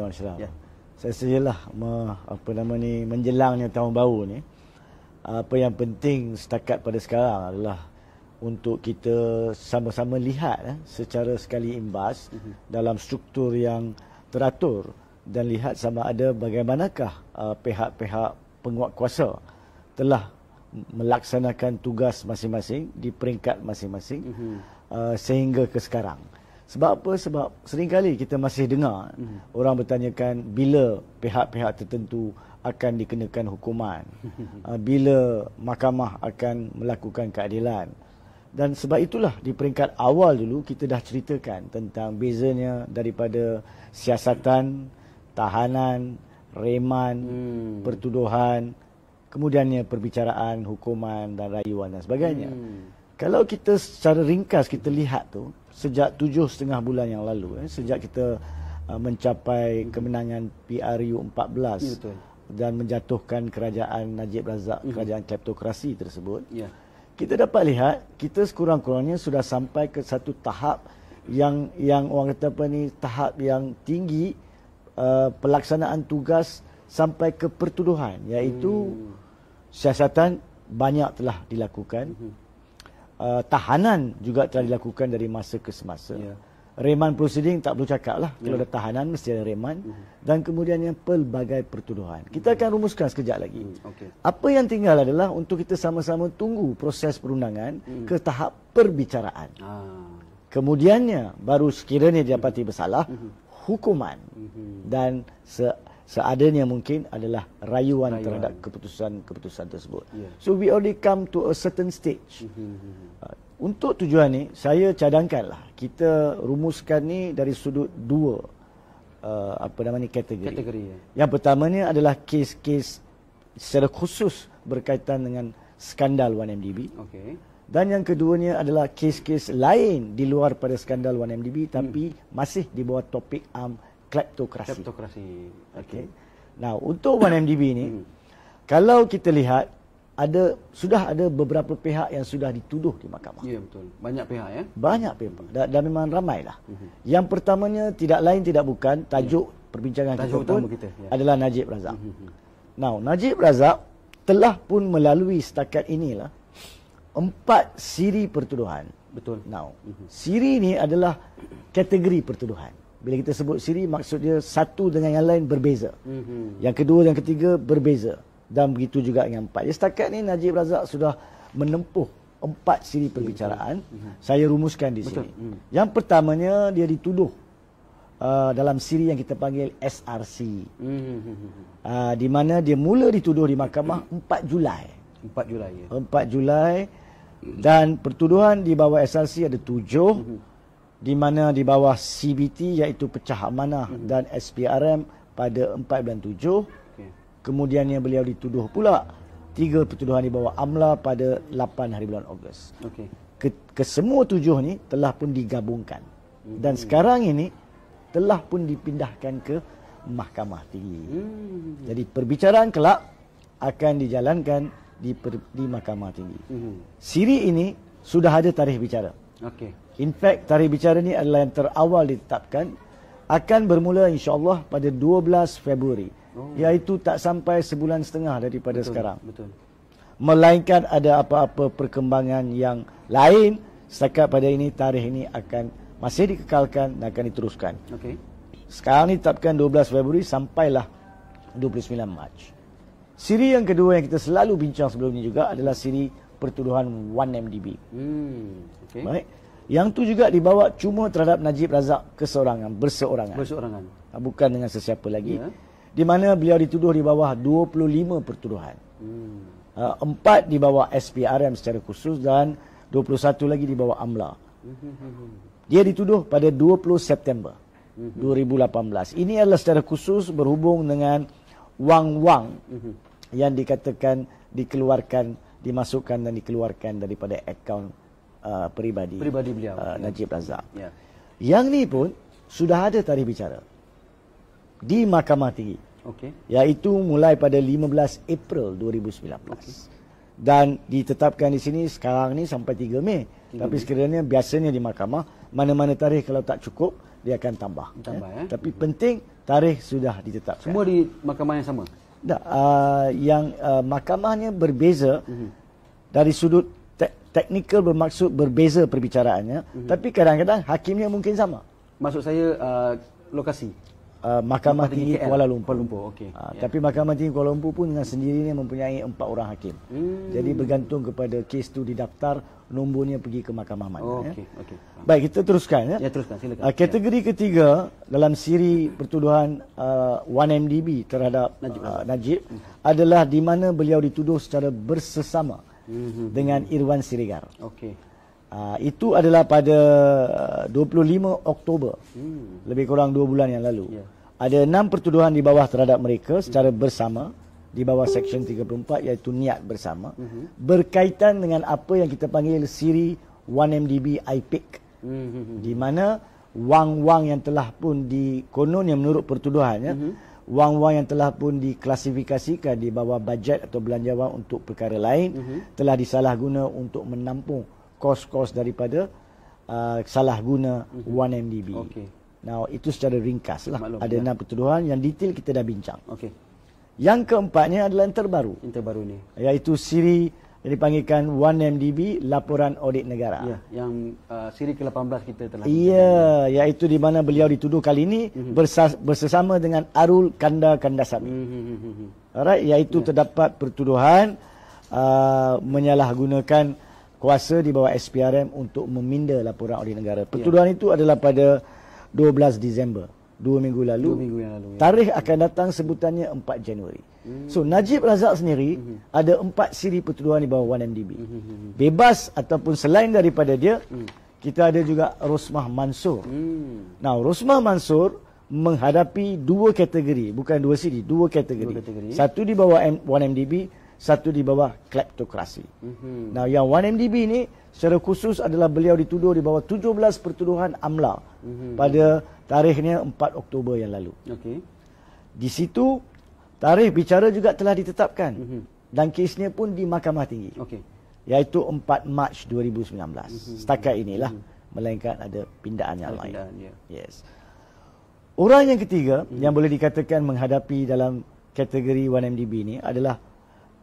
Tuan Ashraf. Ya. Saya sajalah me, apa nama ni menjelangnya tahun baru ni. Apa yang penting setakat pada sekarang adalah untuk kita sama-sama lihat eh, secara sekali imbas uh-huh. dalam struktur yang teratur dan lihat sama ada bagaimanakah uh, pihak-pihak penguat kuasa telah melaksanakan tugas masing-masing di peringkat masing-masing uh-huh. uh, sehingga ke sekarang. Sebab apa? Sebab seringkali kita masih dengar hmm. orang bertanyakan bila pihak-pihak tertentu akan dikenakan hukuman. Uh, bila mahkamah akan melakukan keadilan. Dan sebab itulah di peringkat awal dulu kita dah ceritakan tentang bezanya daripada siasatan, tahanan, reman, hmm. pertuduhan, kemudiannya perbicaraan, hukuman dan rayuan dan sebagainya. Hmm. Kalau kita secara ringkas kita lihat tu, sejak tujuh setengah bulan yang lalu eh, sejak kita uh, mencapai kemenangan PRU 14 ya, betul. dan menjatuhkan kerajaan Najib Razak uh kerajaan kleptokrasi tersebut ya. kita dapat lihat kita sekurang-kurangnya sudah sampai ke satu tahap yang yang orang kata apa ni tahap yang tinggi uh, pelaksanaan tugas sampai ke pertuduhan iaitu hmm. siasatan banyak telah dilakukan uh uh, tahanan juga telah dilakukan dari masa ke semasa. Yeah. Reman proceeding tak perlu cakap lah. Yeah. Kalau ya. ada tahanan, mesti ada reman. Mm. Dan kemudian yang pelbagai pertuduhan. Kita mm. akan rumuskan sekejap lagi. Mm. Okay. Apa yang tinggal adalah untuk kita sama-sama tunggu proses perundangan mm. ke tahap perbicaraan. Ah. Kemudiannya, baru sekiranya dia dapati bersalah, mm. hukuman. Mm. Dan se- seadanya mungkin adalah rayuan, rayuan. terhadap keputusan-keputusan tersebut. Yeah. So we already come to a certain stage. Hmm, hmm, hmm, uh, untuk tujuan ni saya cadangkanlah kita rumuskan ni dari sudut dua uh, apa namanya kategori. kategori ya. Yang pertamanya adalah kes-kes secara khusus berkaitan dengan skandal 1MDB. Okay. Dan yang keduanya adalah kes-kes lain di luar pada skandal 1MDB tapi hmm. masih di bawah topik am um, kleptokrasi. Kleptokrasi. Okey. Okay. Nah, untuk 1MDB ni hmm. kalau kita lihat ada sudah ada beberapa pihak yang sudah dituduh di mahkamah. Ya betul. Banyak pihak ya. Banyak pihak. Hmm. Dan dah memang ramailah. uh hmm. Yang pertamanya tidak lain tidak bukan tajuk yeah. perbincangan tajuk kita, pun kita. Ya. Yeah. adalah Najib Razak. uh Now, Najib Razak telah pun melalui setakat inilah empat siri pertuduhan. Betul. Now, siri ini adalah kategori pertuduhan bila kita sebut siri maksudnya satu dengan yang lain berbeza. Mm -hmm. Yang kedua dan ketiga berbeza dan begitu juga yang empat. Ya setakat ni Najib Razak sudah menempuh empat siri perbicaraan. Mm -hmm. Saya rumuskan di sini. Mm. Yang pertamanya dia dituduh uh, dalam siri yang kita panggil SRC. Mm -hmm. uh, di mana dia mula dituduh di mahkamah mm. 4 Julai. 4 Julai. Ya. 4 Julai dan pertuduhan di bawah SRC ada tujuh. Mm -hmm di mana di bawah CBT iaitu pecah amanah hmm. dan SPRM pada 4 bulan 7. Okay. Kemudiannya beliau dituduh pula tiga pertuduhan di bawah AMLA pada 8 hari bulan Ogos. Okay. Kesemua tujuh ni telah pun digabungkan. Hmm. Dan sekarang ini telah pun dipindahkan ke Mahkamah Tinggi. Hmm. Jadi perbicaraan kelak akan dijalankan di, per, di Mahkamah Tinggi. Hmm. Siri ini sudah ada tarikh bicara. Okay. In fact, tarikh bicara ini adalah yang terawal ditetapkan akan bermula insyaAllah, allah pada 12 Februari. Oh. Iaitu tak sampai sebulan setengah daripada betul, sekarang. Betul. Melainkan ada apa-apa perkembangan yang lain setakat pada ini tarikh ini akan masih dikekalkan dan akan diteruskan. Okey. Sekarang ini tetapkan 12 Februari sampailah 29 Mac. Siri yang kedua yang kita selalu bincang sebelum ini juga adalah siri pertuduhan 1MDB. Hmm, okay. Baik. Yang tu juga dibawa cuma terhadap Najib Razak keseorangan, berseorangan. Berseorangan. Ah, bukan dengan sesiapa lagi. Ya. Di mana beliau dituduh di bawah 25 pertuduhan. Hmm. Ah, empat hmm. di bawah SPRM secara khusus dan 21 lagi di bawah AMLA. Hmm. Dia dituduh pada 20 September 2018. Hmm. Ini adalah secara khusus berhubung dengan wang-wang yang dikatakan dikeluarkan, dimasukkan dan dikeluarkan daripada akaun uh, peribadi, peribadi beliau, uh, ya. Najib Razak. Ya. Yang ni pun sudah ada tarikh bicara di Mahkamah Tinggi. Okay. Iaitu mulai pada 15 April 2019. Okay. Dan ditetapkan di sini sekarang ni sampai 3 Mei. Tapi sekiranya biasanya di mahkamah mana-mana tarikh kalau tak cukup dia akan tambah. Ya. tambah ya. eh. Tapi penting tarikh sudah ditetapkan. Semua di mahkamah yang sama. Tak, uh, yang uh, mahkamahnya berbeza uh dari sudut technical bermaksud berbeza perbicaraannya mm-hmm. tapi kadang-kadang hakimnya mungkin sama maksud saya uh, lokasi uh, mahkamah Lepas tinggi Kuala Lumpur, Lumpur. okey uh, yeah. tapi mahkamah tinggi Kuala Lumpur pun dengan sendirinya mempunyai empat orang hakim mm. jadi bergantung kepada kes tu didaftar nombornya pergi ke mahkamah mana oh, okey ya. okey baik kita teruskan ya ya teruskan sila. uh, kategori yeah. ketiga dalam siri pertuduhan uh, 1MDB terhadap Najib, uh, Najib mm. adalah di mana beliau dituduh secara bersesama hmm dengan Irwan Sirigar. Okey. Uh, itu adalah pada 25 ah, Oktober. Mm. Lebih kurang dua bulan yang lalu. Yeah. Ada enam pertuduhan di bawah terhadap mereka secara bersama di bawah Seksyen 34 iaitu niat bersama mm-hmm. berkaitan dengan apa yang kita panggil siri 1MDB IPIC. Mm-hmm. Di mana wang-wang yang telah pun dikonon yang menurut pertuduhannya mm-hmm wang-wang yang telah pun diklasifikasikan di bawah bajet atau belanjawan untuk perkara lain mm-hmm. telah disalahguna untuk menampung kos-kos daripada uh, salah guna mm-hmm. 1MDB. Okay. Now itu secara ringkas lah. Maklum, Ada ya. enam ya? pertuduhan yang detail kita dah bincang. Okay. Yang keempatnya adalah yang terbaru. Yang terbaru ni. Iaitu siri jadi panggilkan 1MDB laporan audit negara. Ya, yang uh, siri ke-18 kita telah. Iya, iaitu di mana beliau dituduh kali ini mm-hmm. bersama dengan Arul Kanda Kandasami. Mm-hmm. Mhm, mhm, mhm. Alright, iaitu yeah. terdapat pertuduhan uh, menyalahgunakan kuasa di bawah SPRM untuk meminda laporan audit negara. Ya. Pertuduhan yeah. itu adalah pada 12 Disember dua minggu lalu. Dua minggu yang lalu. Ya. Tarikh akan datang sebutannya 4 Januari. Hmm. So Najib Razak sendiri hmm. ada empat siri pertuduhan di bawah 1MDB. Hmm, hmm, hmm. Bebas ataupun selain daripada dia, hmm. kita ada juga Rosmah Mansur. Hmm. Now Rosmah Mansur menghadapi dua kategori, bukan dua siri, dua kategori. Dua kategori. Satu di bawah 1MDB, satu di bawah kleptokrasi. Hmm. Now yang 1MDB ini secara khusus adalah beliau dituduh di bawah 17 pertuduhan amla hmm. pada tarikhnya 4 Oktober yang lalu. Okey. Di situ tarikh bicara juga telah ditetapkan. Mm -hmm. Dan kesnya pun di Mahkamah Tinggi. Okey. iaitu 4 Mac 2019. Mm -hmm. Setakat inilah mm -hmm. melainkan ada pindaan yang lain. Pindaan, yeah. Yes. Orang yang ketiga mm -hmm. yang boleh dikatakan menghadapi dalam kategori 1MDB ini adalah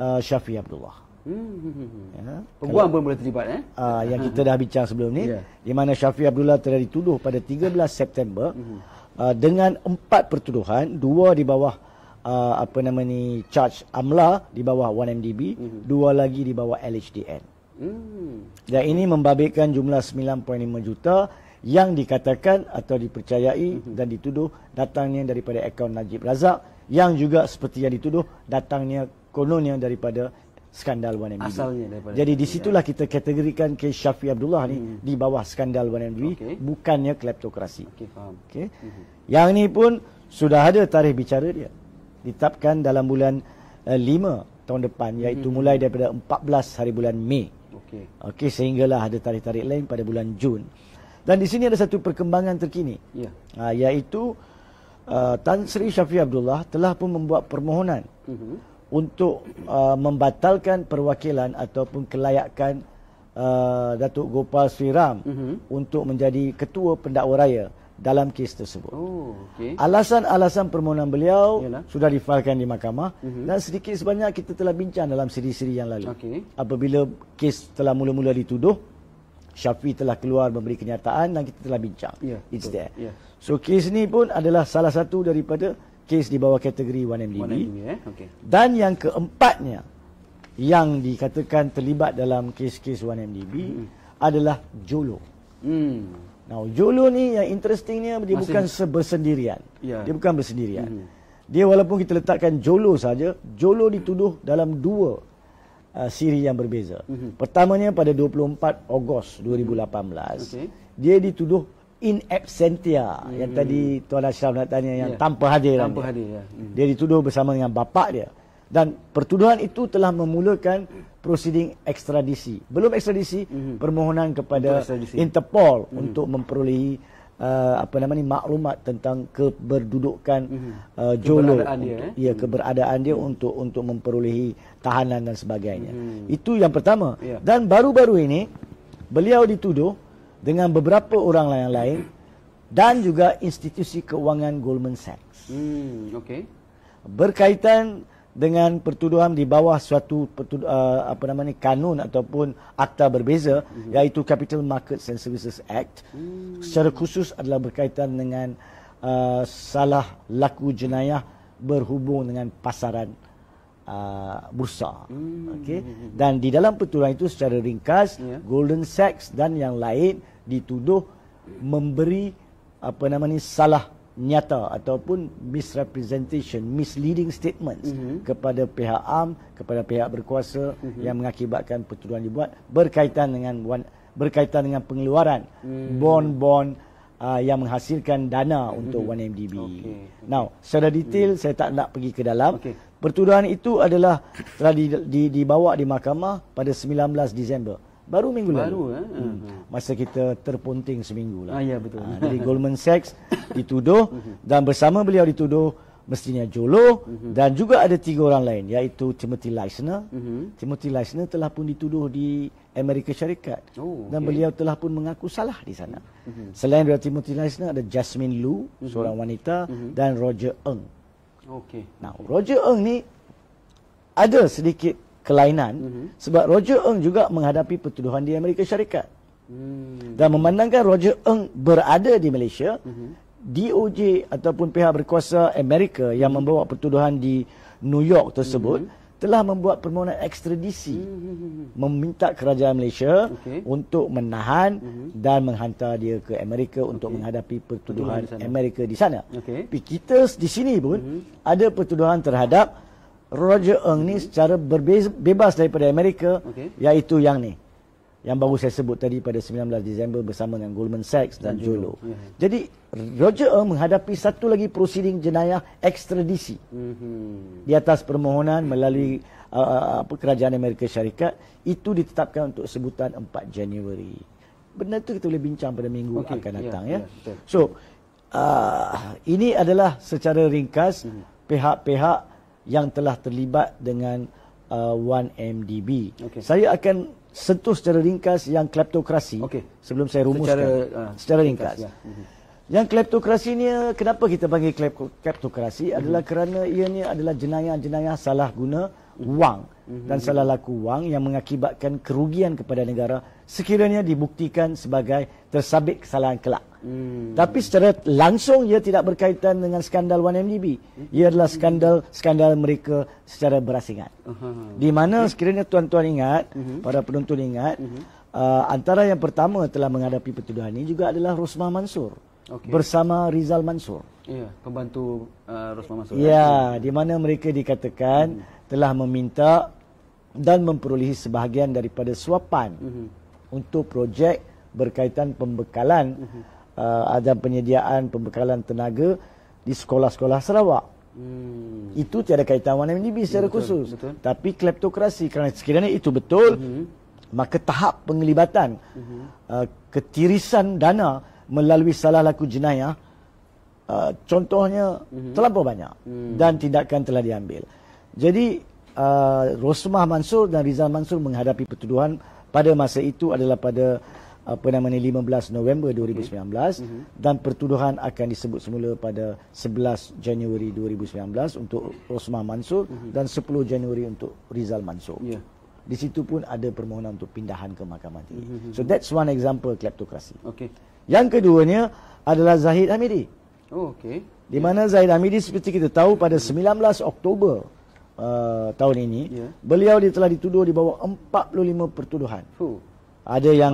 uh, Syafi Abdullah. Hmm. Ya. Peguam pun boleh terlibat eh. Ah yang kita dah bincang sebelum ni yeah. di mana Syafi Abdullah telah dituduh pada 13 September hmm. uh, dengan empat pertuduhan, dua di bawah uh, apa nama ni charge AMLA di bawah 1MDB, hmm. dua lagi di bawah LHDN. Hmm. Dan ini membabitkan jumlah 9.5 juta yang dikatakan atau dipercayai hmm. dan dituduh datangnya daripada akaun Najib Razak yang juga seperti yang dituduh datangnya kononnya daripada skandal Wan mdb Asalnya Jadi di situlah ya. kita kategorikan kes Syafi Abdullah ni hmm. di bawah skandal Wan mdb okay. bukannya kleptokrasi. Okey faham. Okey. Hmm. Yang ni pun sudah ada tarikh bicara dia. Ditetapkan dalam bulan uh, eh, 5 tahun depan iaitu hmm. mulai daripada 14 hari bulan Mei. Okey. Okey sehinggalah ada tarikh-tarikh lain pada bulan Jun. Dan di sini ada satu perkembangan terkini. Ya. Uh, iaitu uh, Tan Sri Syafi Abdullah telah pun membuat permohonan. Hmm untuk uh, membatalkan perwakilan ataupun kelayakan uh, Datuk Gopal Sri Ram mm-hmm. untuk menjadi ketua pendakwa raya dalam kes tersebut. Oh, okay. Alasan-alasan permohonan beliau Yalah. sudah difailkan di mahkamah mm-hmm. dan sedikit sebanyak kita telah bincang dalam siri-siri yang lalu. Okay. Apabila kes telah mula-mula dituduh, Syafi telah keluar memberi kenyataan dan kita telah bincang. Yeah, It's betul. there. Yeah. So kes ini pun adalah salah satu daripada kes di bawah kategori 1MDB. 1MDB eh? okay. Dan yang keempatnya yang dikatakan terlibat dalam kes-kes 1MDB hmm. adalah Jolo. Hmm. Now Jolo ni yang interestingnya dia Masih. bukan sebersendirian. Ya. Dia bukan bersendirian. Hmm. Dia walaupun kita letakkan Jolo saja, Jolo dituduh dalam dua uh, siri yang berbeza. Hmm. Pertamanya pada 24 Ogos 2018. Hmm. Okay. Dia dituduh in absentia hmm. yang tadi Tuan Ashraf nak tanya yang yeah. tanpa hadir. Tanpa hadir. Ya. Hmm. Dia dituduh bersama dengan bapa dia dan pertuduhan itu telah memulakan prosiding ekstradisi. Belum ekstradisi, hmm. permohonan kepada untuk Interpol hmm. untuk memperolehi Uh, apa nama ni maklumat tentang keberdudukan mm-hmm. uh, Jolo keberadaan dia, eh? ya hmm. keberadaan dia mm-hmm. untuk untuk memperolehi tahanan dan sebagainya mm-hmm. itu yang pertama yeah. dan baru-baru ini beliau dituduh dengan beberapa orang lain-lain dan juga institusi keuangan Goldman Sachs. Hmm, okay. Berkaitan dengan pertuduhan di bawah suatu uh, apa namanya kanun ataupun akta berbeza hmm. iaitu Capital Markets and Services Act hmm. secara khusus adalah berkaitan dengan uh, salah laku jenayah berhubung dengan pasaran uh, bursa. Hmm. Okay. Dan di dalam pertuduhan itu secara ringkas yeah. Golden Sachs dan yang lain dituduh memberi apa nama ni salah nyata ataupun misrepresentation misleading statements mm-hmm. kepada pihak am kepada pihak berkuasa mm-hmm. yang mengakibatkan pertuduhan dibuat berkaitan dengan berkaitan dengan pengeluaran mm-hmm. bond-bond uh, yang menghasilkan dana mhm. untuk mm-hmm. 1MDB. Okay. Now, secara detail mm-hmm. saya tak nak pergi ke dalam. Okay. Pertuduhan itu adalah telah di, di, dibawa di mahkamah pada 19 Disember baru minggu lalu. Baru eh. Hmm. uh Masa kita terpunting seminggu lah. Ah, ya betul. Ha, jadi Goldman Sachs dituduh hmm. dan bersama beliau dituduh mestinya Jolo dan juga ada tiga orang lain iaitu Timothy Leisner. Timothy Leisner telah pun dituduh di Amerika Syarikat. Oh, okay. Dan beliau telah pun mengaku salah di sana. Selain dari Timothy Leisner ada Jasmine Liu seorang wanita dan Roger Ng. Okay. Nah, Roger Ng ni ada sedikit kelainan mm-hmm. sebab Roger Ng juga menghadapi pertuduhan di Amerika Syarikat. Mm-hmm. Dan memandangkan Roger Ng berada di Malaysia, mm-hmm. DOJ ataupun pihak berkuasa Amerika yang mm-hmm. membawa pertuduhan di New York tersebut mm-hmm. telah membuat permohonan ekstradisi mm-hmm. meminta kerajaan Malaysia okay. untuk menahan mm-hmm. dan menghantar dia ke Amerika untuk menghadapi pertuduhan di Amerika di sana. Okay. kita di sini pun mm-hmm. ada pertuduhan terhadap Roger Eng ni secara berbeza, bebas daripada Amerika okay. iaitu yang ni yang baru saya sebut tadi pada 19 Disember bersama dengan Goldman Sachs dan Jolo. Yeah. Jadi Roger Ng menghadapi satu lagi prosiding jenayah ekstradisi. Mm-hmm. Di atas permohonan melalui uh, uh, uh, apa kerajaan Amerika Syarikat itu ditetapkan untuk sebutan 4 Januari. Benda itu kita boleh bincang pada minggu okay. akan ya, datang yeah. ya. Yeah. Ya. So uh, ini adalah secara ringkas mm-hmm yang telah terlibat dengan uh, 1MDB. Okay. Saya akan sentuh secara ringkas yang kleptokrasi okay. sebelum saya rumuskan secara, uh, secara ringkas. ringkas. Ya. Mhm. Yang kleptokrasi ni eh, kenapa kita panggil kleptokrasi mm-hmm. adalah mhm. kerana ianya adalah jenayah-jenayah salah guna wang dan mhm. salah laku wang yang mengakibatkan kerugian kepada negara sekiranya dibuktikan sebagai tersabit kesalahan kelak. Hmm. Tapi secara langsung ia tidak berkaitan dengan skandal 1MDB. Ia adalah skandal-skandal mereka secara berasingan. Di mana sekiranya tuan-tuan ingat, mhm. para penonton ingat, mhm. uh, antara yang pertama telah menghadapi pertuduhan ini juga adalah Rosmah Mansur okay. bersama Rizal Mansur. Ya, yeah, pembantu uh, Rosman Mansur. Ya, yeah, di mana mereka dikatakan mm. telah meminta dan memperolehi sebahagian daripada suapan mm -hmm. untuk projek berkaitan pembekalan mm -hmm. uh, ada penyediaan pembekalan tenaga di sekolah-sekolah Sarawak. Hmm. Itu tiada kaitan dengan MDB ya, secara ya, betul, khusus betul. Tapi kleptokrasi Kerana sekiranya itu betul uh hmm. -huh. Maka tahap penglibatan uh hmm. -huh. uh, Ketirisan dana melalui salah laku jenayah uh, contohnya mm-hmm. terlalu banyak mm-hmm. dan tindakan telah diambil. Jadi uh, Rosmah Mansur dan Rizal Mansur menghadapi pertuduhan pada masa itu adalah pada apa nama ni 15 November 2019 okay. mm-hmm. dan pertuduhan akan disebut semula pada 11 Januari 2019 untuk Rosmah Mansur mm-hmm. dan 10 Januari untuk Rizal Mansur. Yeah di situ pun ada permohonan untuk pindahan ke mahkamah tinggi. Mhm, mhm, so mhm. that's one example kleptokrasi. Okay. Yang keduanya adalah Zahid Hamidi. Oh, okay. Di mana yeah. Zahid Hamidi seperti kita tahu pada 19 Oktober uh, tahun ini, yeah. beliau telah dituduh di bawah 45 pertuduhan. Huh. Ada yang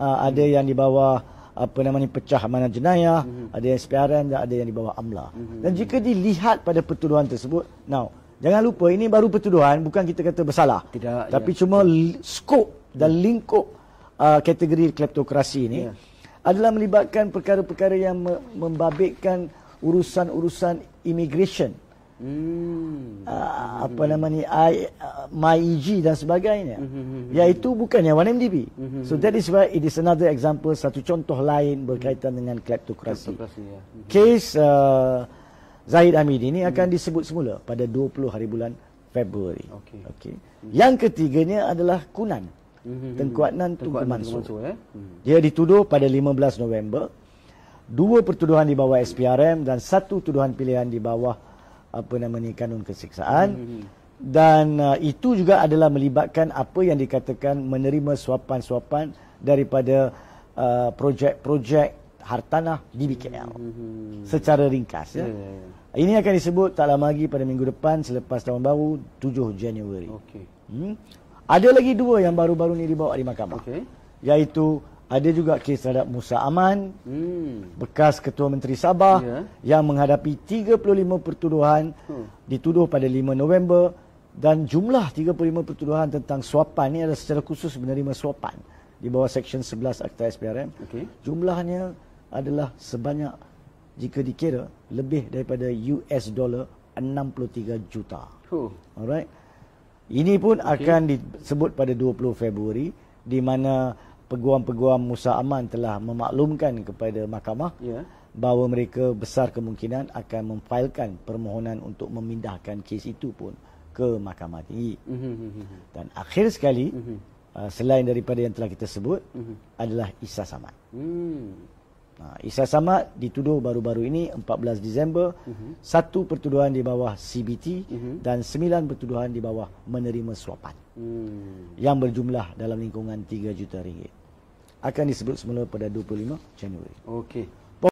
uh, ada yang di bawah apa namanya pecah mana jenayah, mm-hmm. ada yang SPRN dan ada yang di bawah AMLA. Mm-hmm. Dan jika dilihat pada pertuduhan tersebut, now Jangan lupa ini baru pertuduhan bukan kita kata bersalah. Tidak. Ya. Tapi ya. cuma skop dan lingkup uh, kategori kleptokrasi ini ya. adalah melibatkan perkara-perkara yang me- membabitkan urusan-urusan immigration. Hmm. Uh, apa nama ni I, uh, my EG dan sebagainya hmm. hmm, hmm, hmm. iaitu bukannya 1MDB hmm. so that is why it is another example satu contoh lain berkaitan dengan kleptokrasi, kleptokrasi ya. hmm. case uh, Zahid Hamidi ini hmm. akan disebut semula pada 20 hari bulan Februari. Okey. Okey. Yang ketiganya adalah Kunan. Tengku Adnan Tengku Mansur. Eh? Hmm. Dia dituduh pada 15 November. Dua pertuduhan di bawah SPRM dan satu tuduhan pilihan di bawah apa nama ni kanun keseksaan. Hmm. Dan uh, itu juga adalah melibatkan apa yang dikatakan menerima suapan-suapan daripada uh, projek-projek hartanah di BKL hmm. secara ringkas. Yeah. Ya, ya, ya. Ini akan disebut tak lama lagi pada minggu depan selepas tahun baru 7 Januari. Okay. Hmm? Ada lagi dua yang baru-baru ni dibawa di mahkamah. Okay. Iaitu ada juga kes terhadap Musa Aman, hmm. bekas Ketua Menteri Sabah yeah. yang menghadapi 35 pertuduhan hmm. dituduh pada 5 November dan jumlah 35 pertuduhan tentang suapan ini adalah secara khusus menerima suapan di bawah Seksyen 11 Akta SPRM. Okay. Jumlahnya adalah sebanyak jika dikira lebih daripada US dollar 63 juta. Huh. Alright. Ini pun okay. akan disebut pada 20 Februari di mana peguam-peguam Musa Aman telah memaklumkan kepada mahkamah yeah. bahawa mereka besar kemungkinan akan memfailkan permohonan untuk memindahkan kes itu pun ke mahkamah tinggi. Mm-hmm. Dan akhir sekali mm-hmm. selain daripada yang telah kita sebut mm-hmm. adalah Isa Samad. Mm. Ha, Isa Samad dituduh baru-baru ini 14 Disember uh-huh. satu pertuduhan di bawah CBT uh-huh. Mhm. dan sembilan pertuduhan di bawah menerima suapan hmm. yang berjumlah dalam lingkungan 3 juta ringgit akan disebut semula pada 25 Januari. Okey.